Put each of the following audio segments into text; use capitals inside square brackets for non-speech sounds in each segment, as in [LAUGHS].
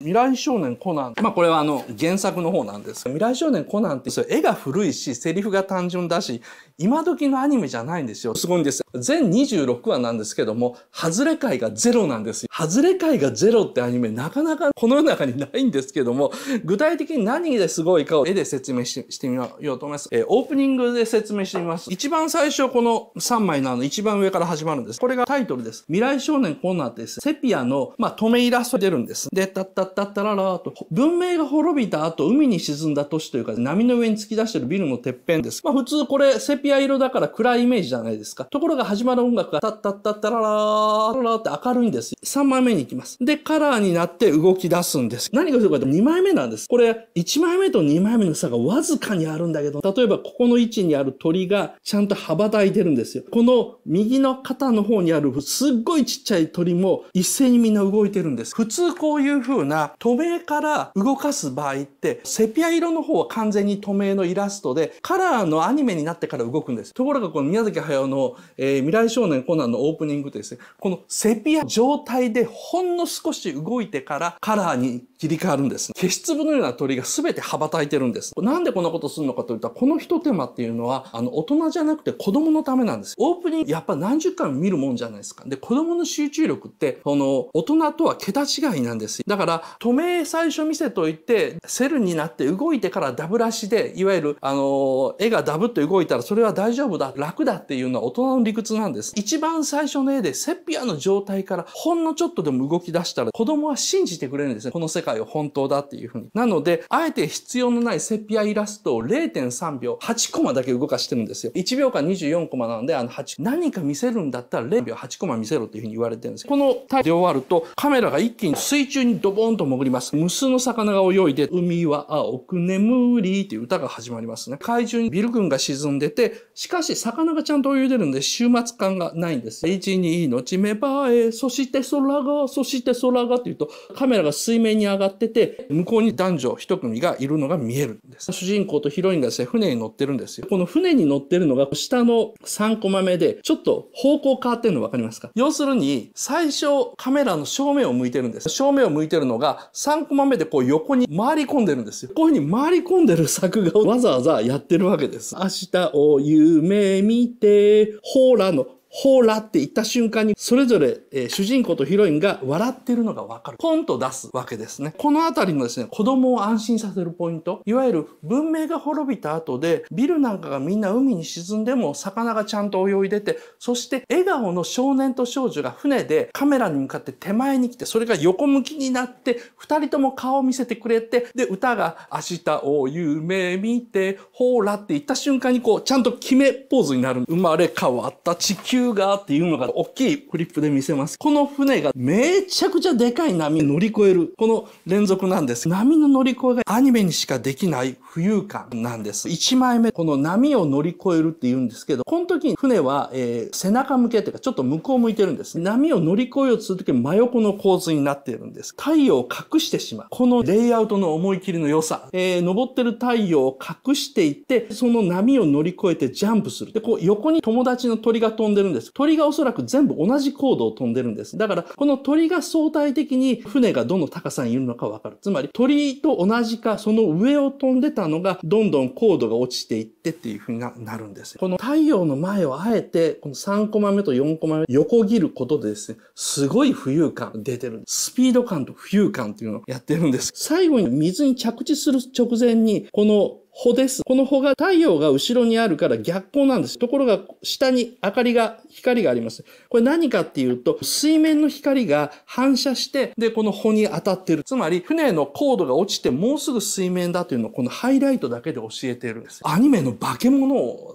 未来少年コナン。まあこれはあの原作の方なんです未来少年コナンって絵が古いし、セリフが単純だし、今時のアニメじゃないんですよ。すごいんです。全26話なんですけども、外れ回がゼロなんですよ。外れ回がゼロってアニメなかなかこの世の中にないんですけども、具体的に何ですごいかを絵で説明してみようと思います。えー、オープニングで説明してみます。一番最初この3枚のあの一番上から始まるんです。これがタイトルです。未来少年コナンです。セピアの、まあ、止めイラスト出るんです。で、たったったったららと、文明が滅びた後、海に沈んだ都市というか、波の上に突き出してるビルのてっぺんです。まあ普通これ、セピア色だから暗いイメージじゃないですか。ところが始まる音楽が、たったったったららーって明るいんです。3枚目に行きます。で、カラーになって動き出すんです。何がするかって2枚目なんです。これ、1枚目と2枚目の差がわずかにあるんだけど、例えばここの位置にある鳥がちゃんと羽ばたいてるんですよ。この右の肩の方にあるすっごいちっちゃい鳥も一斉にみんな動いてるんです。普通こういう風なが透明から動かす場合ってセピア色の方は完全に透明のイラストでカラーのアニメになってから動くんですところがこの宮崎駿の、えー、未来少年コナンのオープニングですねこのセピア状態でほんの少し動いてからカラーに切り替わるんです、ね、消し粒のような鳥が全て羽ばたいてるんですなんでこんなことするのかというとこの一手間っていうのはあの大人じゃなくて子供のためなんですオープニングやっぱ何十回も見るもんじゃないですかで子供の集中力ってその大人とは桁違いなんですだから止め最初見せといて、セルになって動いてからダブらしで、いわゆる、あの、絵がダブって動いたらそれは大丈夫だ、楽だっていうのは大人の理屈なんです。一番最初の絵でセピアの状態からほんのちょっとでも動き出したら子供は信じてくれるんですね。この世界を本当だっていうふうに。なので、あえて必要のないセピアイラストを0.3秒、8コマだけ動かしてるんですよ。1秒間24コマなので、あの8、何か見せるんだったら0秒8コマ見せろっていうふうに言われてるんです。このタイで終わるとカメラが一気に水中にドボンと潜ります。無数の魚が泳いで、海は青く眠りっていう歌が始まりますね。海中にビル群が沈んでて、しかし魚がちゃんと泳いでるんで、終末感がないんです。一に命芽生え、そして空が、そして空がっていうと、カメラが水面に上がってて、向こうに男女一組がいるのが見えるんです。主人公とヒロインがですね、船に乗ってるんですよ。この船に乗ってるのが、下の3コマ目で、ちょっと方向変わってるの分かりますか要するに、最初カメラの正面を向いてるんです。正面を向いてるのが、が3コマ目でこう横に回り込んでるんですよ。こういうふうに回り込んでる作画をわざわざやってるわけです。明日を夢見て、ほらのほーって言った瞬間に、それぞれ、えー、主人公とヒロインが笑ってるのがわかる。ポンと出すわけですね。このあたりのですね、子供を安心させるポイント。いわゆる文明が滅びた後で、ビルなんかがみんな海に沈んでも、魚がちゃんと泳いでて、そして笑顔の少年と少女が船でカメラに向かって手前に来て、それが横向きになって、二人とも顔を見せてくれて、で、歌が明日を夢見て、ほーらって言った瞬間にこう、ちゃんと決めポーズになる。生まれ変わった地球がっていうのが大きいフリップで見せます。この船がめちゃくちゃでかい波乗り越える、この連続なんです。波の乗り越えがアニメにしかできない浮遊感なんです。1枚目、この波を乗り越えるって言うんですけど、この時に船は、えー、背中向けというかちょっと向こう向いてるんです。波を乗り越えようとするとき真横の構図になっているんです。太陽を隠してしまう。このレイアウトの思い切りの良さ。えー、登ってる太陽を隠していって、その波を乗り越えてジャンプする。で、こう横に友達の鳥が飛んでるるんです。鳥がおそらく全部同じ高度を飛んでるんです。だから、この鳥が相対的に船がどの高さにいるのかわかる。つまり、鳥と同じか、その上を飛んでたのが、どんどん高度が落ちていってっていうふうになるんです。この太陽の前をあえて、この3コマ目と4コマ目、横切ることでですね、すごい浮遊感出てる。んです。スピード感と浮遊感っていうのをやってるんです。最後に水に着地する直前に、この穂です。この穂が太陽が後ろにあるから逆光なんです。ところが下に明かりが、光があります。これ何かっていうと、水面の光が反射して、で、この穂に当たってる。つまり、船の高度が落ちてもうすぐ水面だというのをこのハイライトだけで教えているんです。アニメの化け物をオ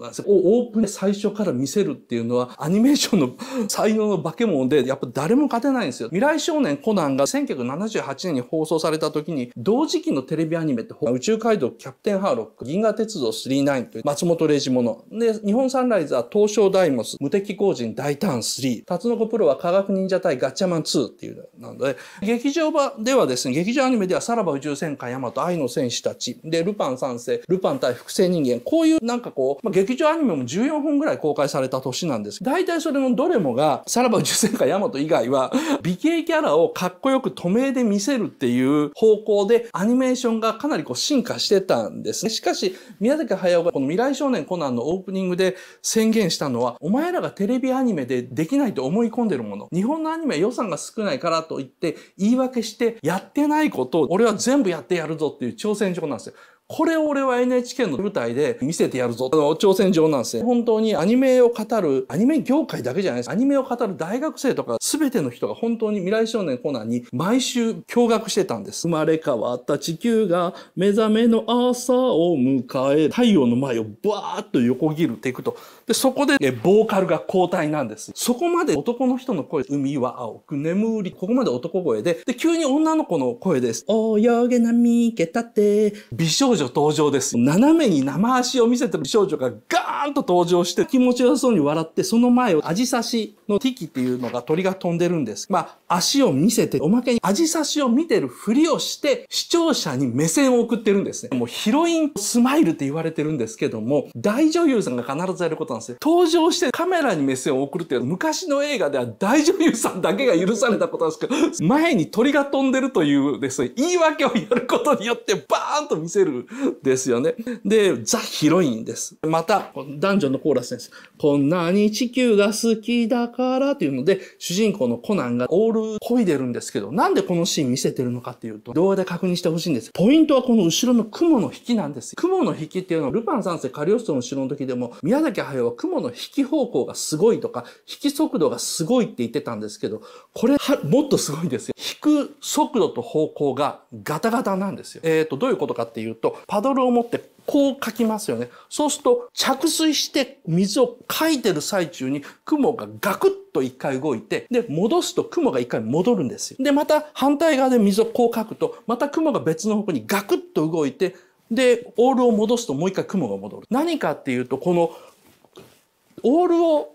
ープンで最初から見せるっていうのは、アニメーションの才能 [LAUGHS] の化け物で、やっぱ誰も勝てないんですよ。未来少年コナンが1978年に放送された時に、同時期のテレビアニメって宇宙街道キャプテンハーロック、銀河鉄道39という松本零士もの。で、日本サンライズは東証ダイモス、無敵工人大胆3、タツノコプロは科学忍者対ガッチャマン2っていうので、劇場場ではですね、劇場アニメではさらば宇宙戦艦ヤマト愛の戦士たち、で、ルパン三世、ルパン対複製人間、こういうなんかこう、まあ、劇場アニメも14本ぐらい公開された年なんです。大体それのどれもが、さらば宇宙戦艦ヤマト以外は、美形キャラをかっこよく透明で見せるっていう方向で、アニメーションがかなりこう進化してたんですね。かし、宮崎駿がこの未来少年コナンのオープニングで宣言したのは、お前らがテレビアニメでできないと思い込んでるもの。日本のアニメは予算が少ないからと言って、言い訳してやってないことを、俺は全部やってやるぞっていう挑戦状なんですよ。これを俺は NHK の舞台で見せてやるぞ。あの、挑戦状なんですね。本当にアニメを語る、アニメ業界だけじゃないです。アニメを語る大学生とか、すべての人が本当に未来少年コナンに毎週驚愕してたんです。生まれ変わった地球が目覚めの朝を迎え、太陽の前をバーッと横切るっていくと。で、そこで、ね、ボーカルが交代なんです。そこまで男の人の声、海は青く眠り、ここまで男声で、で、急に女の子の声です。泳げなみけたて、美少少女登場です。斜めに生足を見せてる少女がガーンと登場して気持ちよさそうに笑って、その前をアジサシのティキっていうのが鳥が飛んでるんです。まあ、足を見せて、おまけにアジサシを見てるふりをして、視聴者に目線を送ってるんですね。もうヒロインスマイルって言われてるんですけども、大女優さんが必ずやることなんですよ。登場してカメラに目線を送るっていう、昔の映画では大女優さんだけが許されたことなんですけど、前に鳥が飛んでるというですね、言い訳をやることによってバーンと見せるですよね。で、ザ・ヒロインです。また、男女のコーラスです。こんなに地球が好きだからというので、主人公のコナンがオール漕いでるんですけど、なんでこのシーン見せてるのかっていうと、動画で確認してほしいんです。ポイントはこの後ろの雲の引きなんです。雲の引きっていうのは、ルパン三世カリオストの後ろの時でも、宮崎駿は雲の引き方向がすごいとか、引き速度がすごいって言ってたんですけど、これは、もっとすごいんですよ。引く速度と方向がガタガタなんですよ。えっ、ー、と、どういうことかっていうと、パドルを持ってこう書きますよね。そうすると、着水して水をかいてる最中に雲がガクッと一回動いて、で、戻すと雲が一回戻るんですよ。で、また反対側で水をこう書くと、また雲が別の方向にガクッと動いて、で、オールを戻すともう一回雲が戻る。何かっていうと、この、オールを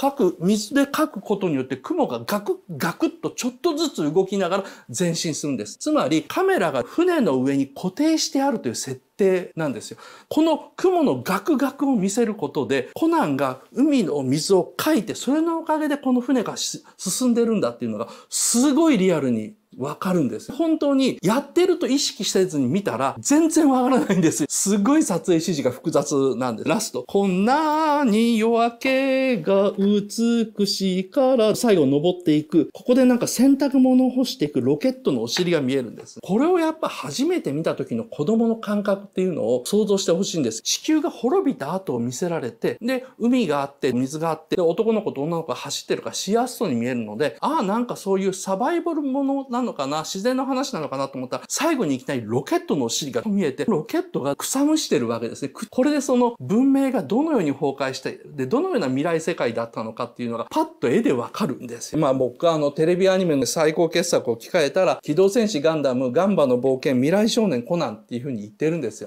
書く、水で書くことによって雲がガクッ、ガクッとちょっとずつ動きながら前進するんです。つまりカメラが船の上に固定してあるという設底なんですよ。この雲のガクガクを見せることで、コナンが海の水をかいて、それのおかげでこの船が進んでるんだっていうのが、すごいリアルにわかるんです。本当にやってると意識せずに見たら全然わからないんですよ。すごい撮影指示が複雑なんです。ラスト。こんなに夜明けが美しいから最後登っていく。ここでなんか洗濯物を干していくロケットのお尻が見えるんです。これをやっぱ初めて見た時の子供の感覚っていうのを想像してほしいんです。地球が滅びた後を見せられて、で、海があって、水があって、で、男の子と女の子が走ってるからしやすそうに見えるので、ああ、なんかそういうサバイバルものななのかな、自然の話なのかなと思ったら、最後にいきなりロケットのお尻が見えて、ロケットが草むしてるわけですね。これでその文明がどのように崩壊して、で、どのような未来世界だったのかっていうのが、パッと絵でわかるんですよ。まあ僕はあの、テレビアニメの最高傑作を聞かれたら、機動戦士ガンダム、ガンバの冒険、未来少年コナンっていうふうに言ってるんですよね。